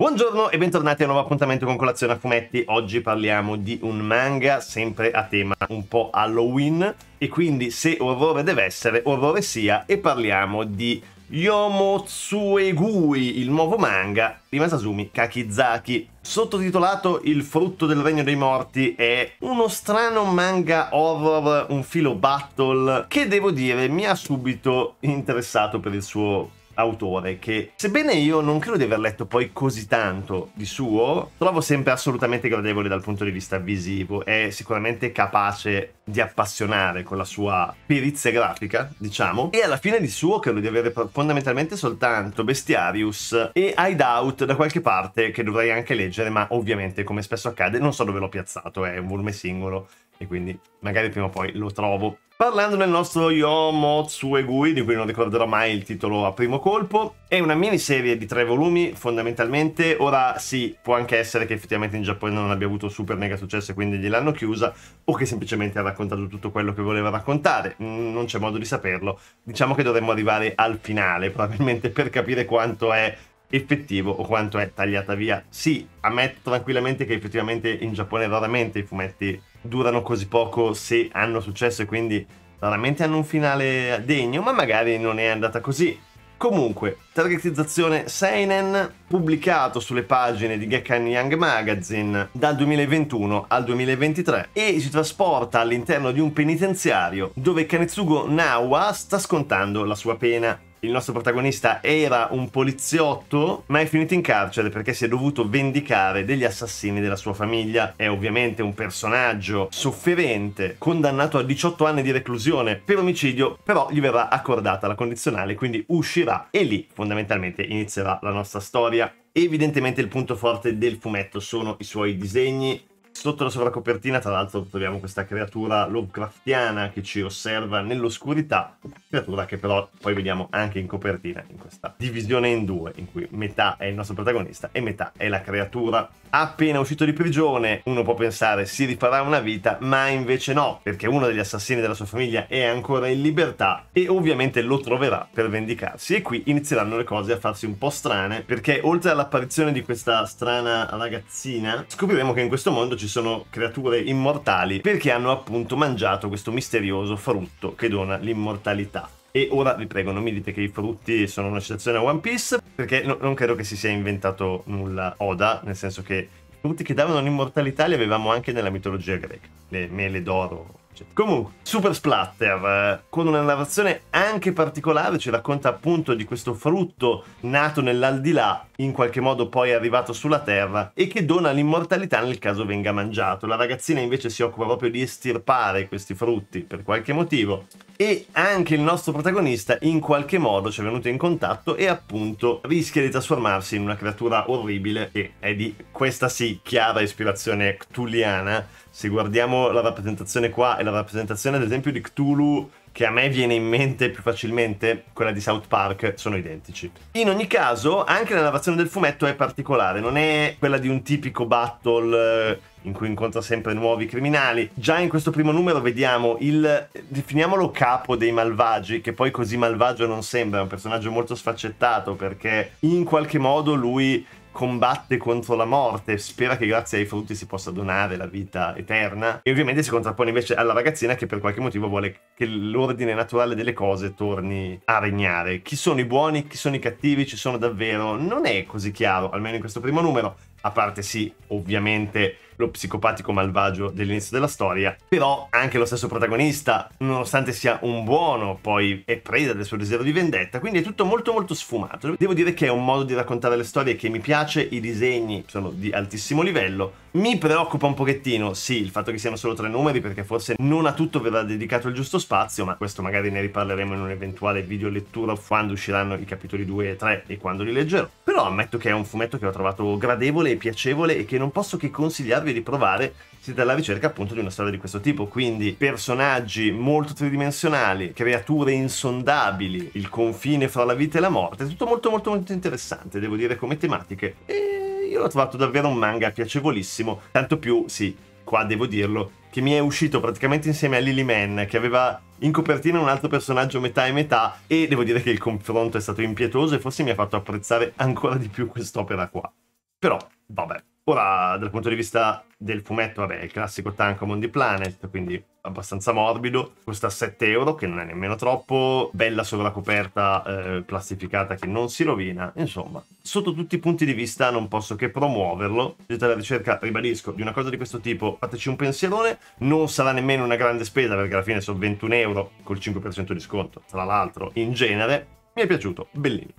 Buongiorno e bentornati a un nuovo appuntamento con colazione a fumetti. Oggi parliamo di un manga sempre a tema un po' Halloween e quindi se orrore deve essere, orrore sia e parliamo di Yomotsuegui, il nuovo manga di Masasumi Kakizaki. Sottotitolato Il frutto del regno dei morti è uno strano manga horror, un filo battle, che devo dire mi ha subito interessato per il suo autore che, sebbene io non credo di aver letto poi così tanto di suo, trovo sempre assolutamente gradevole dal punto di vista visivo. È sicuramente capace di appassionare con la sua perizia grafica, diciamo. E alla fine di suo credo di avere fondamentalmente soltanto Bestiarius e Hideout da qualche parte che dovrei anche leggere, ma ovviamente, come spesso accade, non so dove l'ho piazzato. È un volume singolo e quindi magari prima o poi lo trovo. Parlando del nostro Yomotsuegui, di cui non ricorderò mai il titolo a primo colpo, è una miniserie di tre volumi fondamentalmente, ora sì, può anche essere che effettivamente in Giappone non abbia avuto super mega successo e quindi gliel'hanno chiusa, o che semplicemente ha raccontato tutto quello che voleva raccontare, mm, non c'è modo di saperlo, diciamo che dovremmo arrivare al finale probabilmente per capire quanto è effettivo o quanto è tagliata via. Sì, ammetto tranquillamente che effettivamente in Giappone raramente i fumetti durano così poco se hanno successo e quindi raramente hanno un finale degno, ma magari non è andata così. Comunque, targetizzazione Seinen, pubblicato sulle pagine di Gekkan Young Magazine dal 2021 al 2023 e si trasporta all'interno di un penitenziario dove Kanetsugo Nawa sta scontando la sua pena il nostro protagonista era un poliziotto, ma è finito in carcere perché si è dovuto vendicare degli assassini della sua famiglia. È ovviamente un personaggio sofferente, condannato a 18 anni di reclusione per omicidio, però gli verrà accordata la condizionale, quindi uscirà e lì fondamentalmente inizierà la nostra storia. Evidentemente il punto forte del fumetto sono i suoi disegni, Sotto la sovracopertina, tra l'altro, troviamo questa creatura lovecraftiana che ci osserva nell'oscurità, creatura che però poi vediamo anche in copertina, in questa divisione in due, in cui metà è il nostro protagonista e metà è la creatura. Appena uscito di prigione, uno può pensare si rifarà una vita, ma invece no, perché uno degli assassini della sua famiglia è ancora in libertà e ovviamente lo troverà per vendicarsi. E qui inizieranno le cose a farsi un po' strane, perché oltre all'apparizione di questa strana ragazzina, scopriremo che in questo mondo ci sono creature immortali perché hanno appunto mangiato questo misterioso frutto che dona l'immortalità. E ora vi prego, non mi dite che i frutti sono una citazione a One Piece, perché no, non credo che si sia inventato nulla Oda, nel senso che i frutti che davano l'immortalità li avevamo anche nella mitologia greca, le mele d'oro. Comunque, Super Splatter, eh, con una narrazione anche particolare, ci racconta appunto di questo frutto nato nell'aldilà in qualche modo poi è arrivato sulla Terra e che dona l'immortalità nel caso venga mangiato. La ragazzina invece si occupa proprio di estirpare questi frutti per qualche motivo e anche il nostro protagonista in qualche modo ci è venuto in contatto e appunto rischia di trasformarsi in una creatura orribile che è di questa sì chiara ispirazione cthuliana. Se guardiamo la rappresentazione qua e la rappresentazione ad esempio di Cthulhu che a me viene in mente più facilmente, quella di South Park, sono identici. In ogni caso, anche la narrazione del fumetto è particolare, non è quella di un tipico battle eh, in cui incontra sempre nuovi criminali. Già in questo primo numero vediamo il, definiamolo capo dei malvagi, che poi così malvagio non sembra, è un personaggio molto sfaccettato perché in qualche modo lui combatte contro la morte, spera che grazie ai frutti si possa donare la vita eterna e ovviamente si contrappone invece alla ragazzina che per qualche motivo vuole che l'ordine naturale delle cose torni a regnare. Chi sono i buoni, chi sono i cattivi, ci sono davvero, non è così chiaro, almeno in questo primo numero a parte sì, ovviamente lo psicopatico malvagio dell'inizio della storia, però anche lo stesso protagonista, nonostante sia un buono, poi è preda del suo desiderio di vendetta, quindi è tutto molto molto sfumato. Devo dire che è un modo di raccontare le storie che mi piace, i disegni sono di altissimo livello, mi preoccupa un pochettino, sì, il fatto che siano solo tre numeri, perché forse non a tutto verrà dedicato il giusto spazio, ma questo magari ne riparleremo in un'eventuale video lettura quando usciranno i capitoli 2 e 3 e quando li leggerò. Però ammetto che è un fumetto che ho trovato gradevole e piacevole e che non posso che consigliarvi di provare siete alla ricerca appunto di una storia di questo tipo, quindi personaggi molto tridimensionali, creature insondabili, il confine fra la vita e la morte, tutto molto molto molto interessante, devo dire come tematiche e io l'ho trovato davvero un manga piacevolissimo, tanto più sì, qua devo dirlo che mi è uscito praticamente insieme a Lily Man che aveva in copertina un altro personaggio metà e metà e devo dire che il confronto è stato impietoso e forse mi ha fatto apprezzare ancora di più quest'opera qua. Però, vabbè. Ora, dal punto di vista del fumetto, vabbè, il classico tank Mondi Planet, quindi abbastanza morbido, costa 7 euro, che non è nemmeno troppo, bella solo la coperta eh, plastificata che non si rovina, insomma, sotto tutti i punti di vista non posso che promuoverlo, siete alla ricerca, ribadisco, di una cosa di questo tipo, fateci un pensierone, non sarà nemmeno una grande spesa perché alla fine sono 21 euro col 5% di sconto, tra l'altro, in genere, mi è piaciuto, bellino.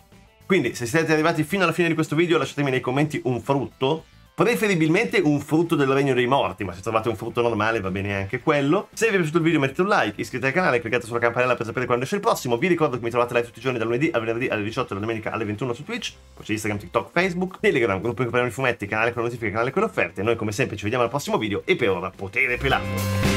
Quindi se siete arrivati fino alla fine di questo video lasciatemi nei commenti un frutto preferibilmente un frutto del regno dei morti, ma se trovate un frutto normale va bene anche quello. Se vi è piaciuto il video mettete un like, iscrivetevi al canale, cliccate sulla campanella per sapere quando esce il prossimo. Vi ricordo che mi trovate live tutti i giorni dal lunedì al venerdì alle 18 e dalla domenica alle 21 su Twitch, poi c'è Instagram, TikTok, Facebook, Telegram, gruppo di parliamo di fumetti, canale con le notifiche, canale con le offerte. Noi come sempre ci vediamo al prossimo video e per ora potere pelato.